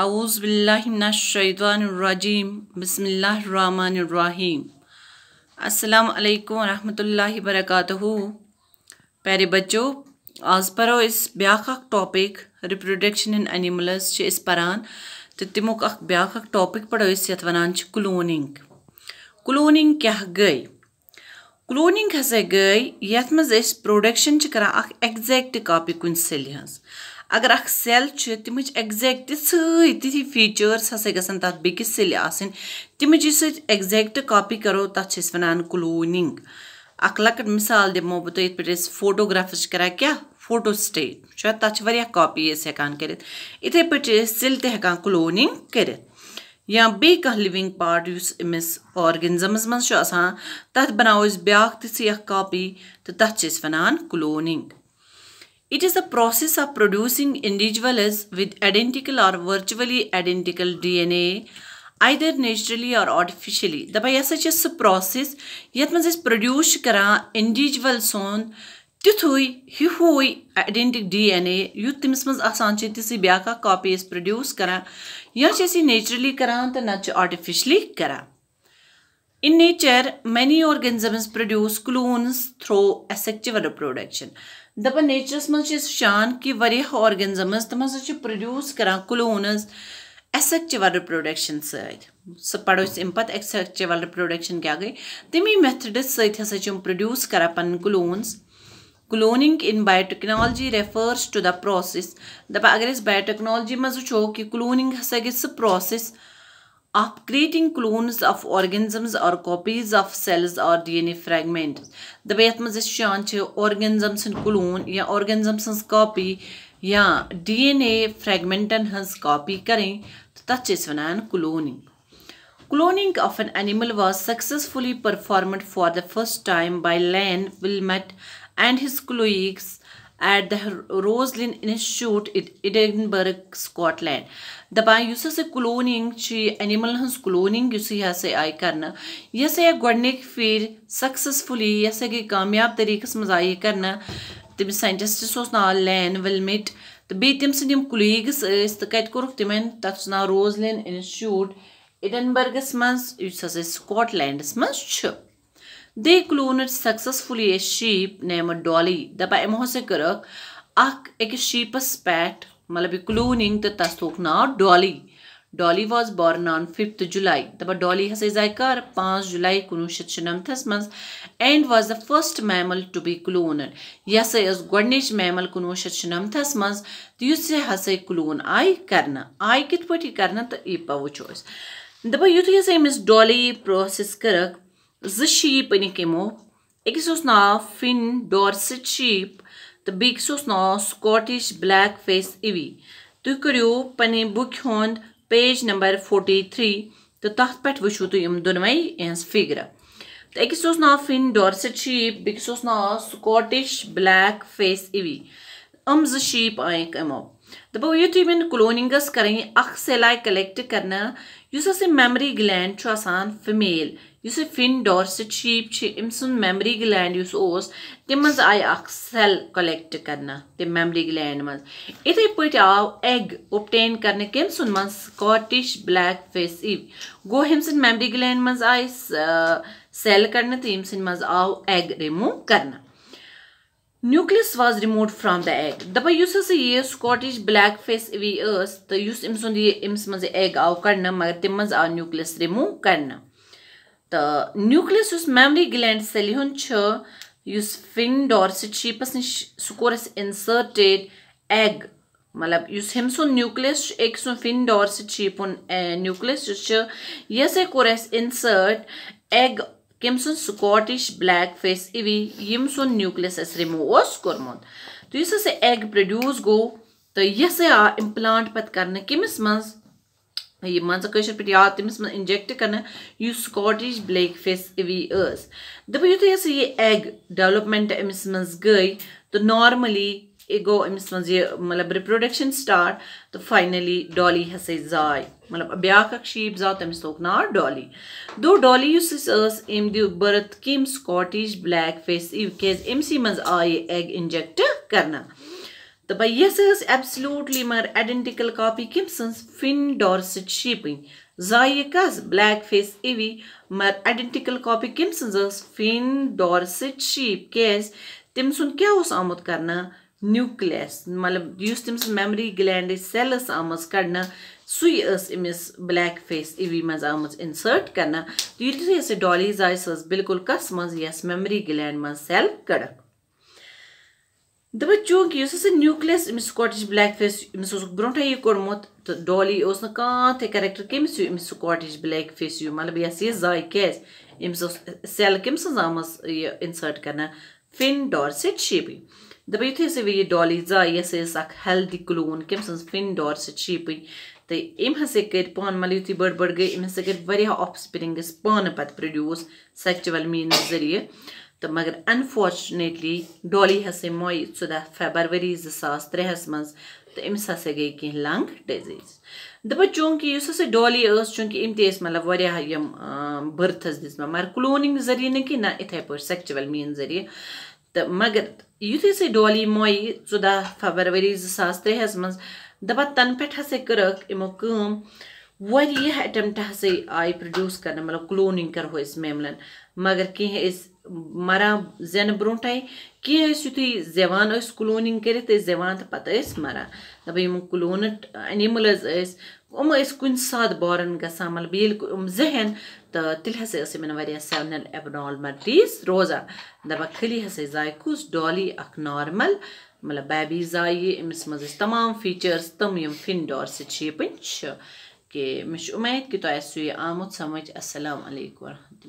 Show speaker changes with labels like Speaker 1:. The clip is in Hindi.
Speaker 1: अऊज़बिल्लाशैदानरजीम बसमीम अल्लाम रहमतुल्लाहि वरकatuhu प्यारे बच्चों आज पढ़ो इस ब्याख टॉपिक रिप्रोडक्शन इन एनिमल्स इस परान तो तमुक ब्याख टॉपिक पढ़ो ये वन क्लोनिंग क्लोनिंग क्या गई क्लोनिंग हसा गई ये प्रोडक्शन कर एग्जैक्ट कापी कुन हज اگر اَکھ سٮ۪ل چھِ تِمٕچ ایٚگزیکٹ سٲری تِتھی فیٖچٲرٕس ہَسا گژھن تَتھ بیٚکِس سٮ۪لہِ آسٕنۍ تِمٕچ یُس أسۍ ایٚگزیکٹ کاپی کَرو تَتھ چھِ أسۍ وَنان کٕلوٗنِنٛگ اَکھ لۄکٕٹ مِثال دِمو بہٕ تۄہہِ یِتھ پٲٹھۍ أسۍ فوٹوگرٛافٕز چھِ کَران کیٛاہ فوٹو سٹیٹ چھُ تَتھ چھِ واریاہ کاپی أسۍ ہٮ۪کان کٔرِتھ یِتھَے پٲٹھۍ چھِ أسۍ سِل تہِ ہٮ۪کان کٕلوٗنِنٛگ کٔرِتھ یا بیٚیہِ کانٛہہ لِوِنٛگ پاٹ یُس أمِس آرگنزمَس منٛز چھُ آسان تَتھ بَناوو أسۍ بیٛاکھ تِژھٕے اَکھ کاپی تہٕ تَتھ چھِ أسۍ وَنان کٕلوٗنِنٛگ It is the process of producing individuals with identical or virtually identical DNA either naturally or artificially دپان یہِ ہسا چھِ سُہ پرٛاسٮ۪س یَتھ منٛز أسۍ پرٛڈیوٗس چھِ کَران اِنڈیٖجوَل سون تِتھُے ہِہُے آیڈٮ۪نٹِک ڈی اٮ۪ن اے یُتھ تٔمِس منٛز آسان چھِ تِژھٕے بیٛاکھ اَکھ کاپی أسۍ پرٛڈیوٗس کَران یا چھِ أسۍ یہِ نیچرلی کَران تہٕ نَتہٕ چھِ آٹِفِشلی کَران اِن نیچَر مٮ۪نی organisms produce clones through asexual reproduction दपन नेचरस मज शान कि आर्गनजन मज तम हाँ प्रोड्यूस करान क्लोनज एसेक्चुअल रिप्रोडक्शन सड़ो अम पे एक्सेक्चुअल रिप्रोडक्शन क्या गई तमी मेथड सम प्रोड्यूस करान पन clones cloning in biotechnology refers to the process दपा अगर बायोटेक्नोलॉजी मज वो कि क्लोनिंग हसा गई सह process upgrading clones of organisms or copies of cells or DNA fragments. The way it means is organisms and clone, yeah, organisms copy, yeah, DNA fragment and has copy carrying touch is when cloning. Cloning of an animal was successfully performed for the first time by Len Wilmot and his colleagues at the Roslin Institute in Edinburgh, Scotland. دپان یُس ہسا کلونِنٛگ چھِ ایٚنِمٕلن ہٕنٛز کلونِنٛگ یُس یہِ ہسا آیہِ کرنہٕ یہِ ہسا آیہِ گۄڈٕنِکۍ پھِرِ سَکسیٚسفُلی یہِ ہسا گٔے کامیاب طٔریٖقَس منٛز آیہِ یہِ کرنہٕ تٔمِس ساینٹِسٹَس اوس ناو لین وِلمِٹ تہٕ بیٚیہِ تٔمۍ سٕنٛدۍ یِم کُلیٖگٕس ٲسۍ تہٕ کَتہِ کوٚرُکھ تِمن تَتھ اوس ناو روزلین اِنسچوٗٹ اِڈنبرگَس منٛز یُس ہسا سکاٹ لینٛڈَس منٛز چھُ They cloned successfully a sheep named Dolly. Dapa emo se karak ak ek sheep's pet malab cloning te tas tok na Dolly. Dolly was born on 5th July. Dapa Dolly has zaikar 5 July 1996 months and was the first mammal to be cloned. Yes, is gwadnich mammal 1996 months to yus hasa clone ai karna. Ai kit pati karna to ipa wuchos. Dapa yuthu hasa is Dolly process karak زٕ شیٖپ أنِکھ یِمو أکِس اوس ناو فِن ڈورسِٹ شیٖپ تہٕ بیٚکِس اوس ناو سکاٹِش بٕلیک فیس اِوی تُہۍ کٔرِو پنٛنہِ بُکہِ ہُنٛد پیج نمبر فوٹی تھرٛی تہٕ تَتھ پٮ۪ٹھ وٕچھِو تُہۍ یِم دۄنوَے یِہٕنٛز فِگرٕ تہٕ أکِس اوس ناو فِن ڈورسِٹ شیٖپ بیٚکِس اوس ناو سکاٹِش بٕلیک فیس اِوی یِم زٕ شیٖپ آیِکھ یِمو दपो ये तुम क्लोनिंगस करें अख सेलाय कलेक्ट कर उस मेमरी ग्लैंड फीमेल इस फिन डॉर्सिट शीप अम सुंद मेमरी ग्लैंड उस तम आय सेल कलेक्ट कर तम मेमरी ग्लैंड मज इथे पे आव एग ओपटेन कर कम सुंद मज स्कॉटिश ब्लैक फेस इव गो हम मेमरी ग्लैंड मज आय सेल कर तो यम आव एग रिमूव कर nucleus was removed from the egg دَپان یُس ہَسا یہِ سکاٹِش بٕلیک فیس اِوی ٲس تہٕ یُس أمۍ سُنٛد یہِ أمِس منٛز یہِ ایگ آو کَڑنہٕ مگر تَمہِ منٛز آو نیوٗکلِیَس رِموٗ کَڑنہٕ تہٕ نیوٗکلِیَس یُس میمری گٕلینٛڈ سیلہِ ہُنٛد چھُ یُس فِنڈارسِڈ شیٖپَس نِش سُہ کوٚر اَسہِ اِنسٲرٹیڈ ایگ مطلب یُس ہیٚمہِ سُنٛد نیوٗکلِیَس چھُ أکۍ سُنٛد فِنڈارسِڈ شیٖپ ہُنٛد نیوٗکلِیَس یُس چھُ یہِ ہَسا کوٚر اَسہِ اِنسٲٹ ایگ कम सकाटिश ब्लैक फेस इवी यम सूक्लियस रिमूव उस कर्मुत तो इस से एग प्रोड्यूस गो तो यह आ इम्प्लांट पत कर किमिस मज मशिर पे आ तमिस मे इंजेक्ट कर सकाटिश ब्लैक फेस इवी दुत यह एग डेवलपमेंट अमिस मज गई तो नॉर्मली یہِ گوٚو أمِس منٛز یہِ مطلب رِپرٛوڈَکشَن سِٹاٹ تہٕ فاینٔلی ڈالی ہَسا زاے مطلب بیٛاکھ اَکھ شیٖپ زاو تٔمِس لوٚگ ناو ڈالی گوٚو ڈالی یُس أسۍ ٲس أمۍ دیُت بٔرٕتھ کیٚمۍ سکاٹِش بٕلیک فیس کیٛازِ أمۍسٕے منٛز آے یہِ ایگ اِنجَکٹ کَرنہٕ تہٕ بَے یہِ ہَسا ٲس ایبسلیوٗٹلی مگر اَڈٮ۪نٹِکَل کاپی کٔمۍ سٕنٛز فِن ڈارسٕچ شیٖپٕنۍ زاے یہِ کَس بٕلیک فیس اِوی مگر اَڈٮ۪نٹِکَل کاپی کٔمۍ سٕنٛز ٲس فِن ڈارسٕچ شیٖپ کیٛازِ تٔمۍ سُنٛد کیٛاہ اوس آمُت کَرنہٕ نیوکلس مطلب یُس تٔمۍ میمری گٕلینڈٕچ سیلٕز آمٕژ کَڑنہٕ سُے ٲس أمِس بٕلیک فیس اِوی منٛز آمٕژ اِنسٲٹ کَرنہٕ یُتھُے سُہ ڈالیٖز آے سۄ ٲس بِلکُل کَس منٛز یۄس میمری گٕلینڈ منٛز سیل کٔڑٕکھ دَپان چوٗنٛکہِ یُس ہَسا نیوٗکلِیَس أمِس سُکاٹِش بٕلیک فیس أمِس اوسُکھ برونٛٹھٕے یہِ کوٚڑمُت تہٕ ڈالی اوس نہٕ کانٛہہ تہِ کَریکٹَر کٔمِس ہیوٗ أمِس سُکاٹِش بٕلیک فیس ہیوٗ مطلب یہِ ہَسا یہِ زایہِ کیٛازِ أمِس ٲس سیل کٔمۍ سٕنٛز آمٕژ یہِ اِنسٲٹ کَرنہٕ فِن ڈارسِٹ شیپی دَپان یُتھُے سُہ ویٖٹ ڈالی زاے یہِ ہسا ٲس اَکھ ہٮ۪لدی کٕلوٗن کٔمۍ سٕنٛز فِن ڈار سۭتۍ شیٖپٕنۍ تہٕ أمۍ ہسا کٔرۍ پانہٕ مطلب یُتھُے بٔڑ بٔڑ گٔے أمۍ ہسا کٔرۍ واریاہ آف سپرِنٛگٕس پانہٕ پَتہٕ پرٛڈیوٗس سیٚکچُوَل میٖنٕز ذٔریعہِ تہٕ مگر اَنفارچُنیٹلی ڈالی ہسا مویہِ ژۄداہ فیبَرؤری زٕ ساس ترٛےٚہَس منٛز تہٕ أمِس ہسا گٔے کیٚنٛہہ لنٛگ ڈِزیٖز دَپان چوٗنٛکہِ یُس ہسا ڈالی ٲس چوٗنٛکہِ أمۍ تہِ ٲسۍ مطلب واریاہ یِم بٔرتھٕز دِژمَژٕ مگر کٕلوٗنِنٛگ ذٔریعہِ نہٕ کیٚنٛہہ نہ یِتھَے پٲٹھۍ سیٚکچُوَل میٖن ذٔریعہِ تہٕ مگر یُتھُے سُہ ڈولی مویہِ ژۄداہ فبرؤری زٕ ساس ترٛےٚہَس منٛز دَپان تَنہٕ پٮ۪ٹھ ہسا کٔرٕکھ یِمو کٲم واریاہ اٮ۪ٹٮ۪مٹ ہسا آیہِ پرٛڈیوٗس کَرنہٕ مطلب کٕلوٗنِنٛگ کَرہو أسۍ میملَن مگر کینٛہہ ٲسۍ مَران زٮ۪نہٕ برونٛٹھَے کینٛہہ ٲسۍ یُتھُے زٮ۪وان ٲسۍ کٕلوٗنِنٛگ کٔرِتھ ٲسۍ زٮ۪وان تہٕ پَتہٕ ٲسۍ مَران دَپان یِم کٕلوٗنٕڈ اَنِمٕلٕز ٲسۍ یِم ٲسۍ کُنہِ ساتہٕ بارَن گژھان مطلب ییٚلہِ یِم زٮ۪ہن تہٕ تیٚلہِ ہسا ٲس یِمَن واریاہ سیمنَل ایبنارمَلٹیٖز روزان دَپان خٲلی ہسا زایہِ کُس ڈالی اَکھ نارمَل مطلب بیبی زایہِ أمِس منٛز ٲسۍ تمام فیٖچٲرٕس تِم یِم فِنڈور سۭتۍ شیپٕنۍ چھِ کہِ مےٚ چھِ اُمید کہِ تۄہہِ آسِوٕ یہِ آمُت سَمٕجھ اَسلام علیکُم وَرحمتُہ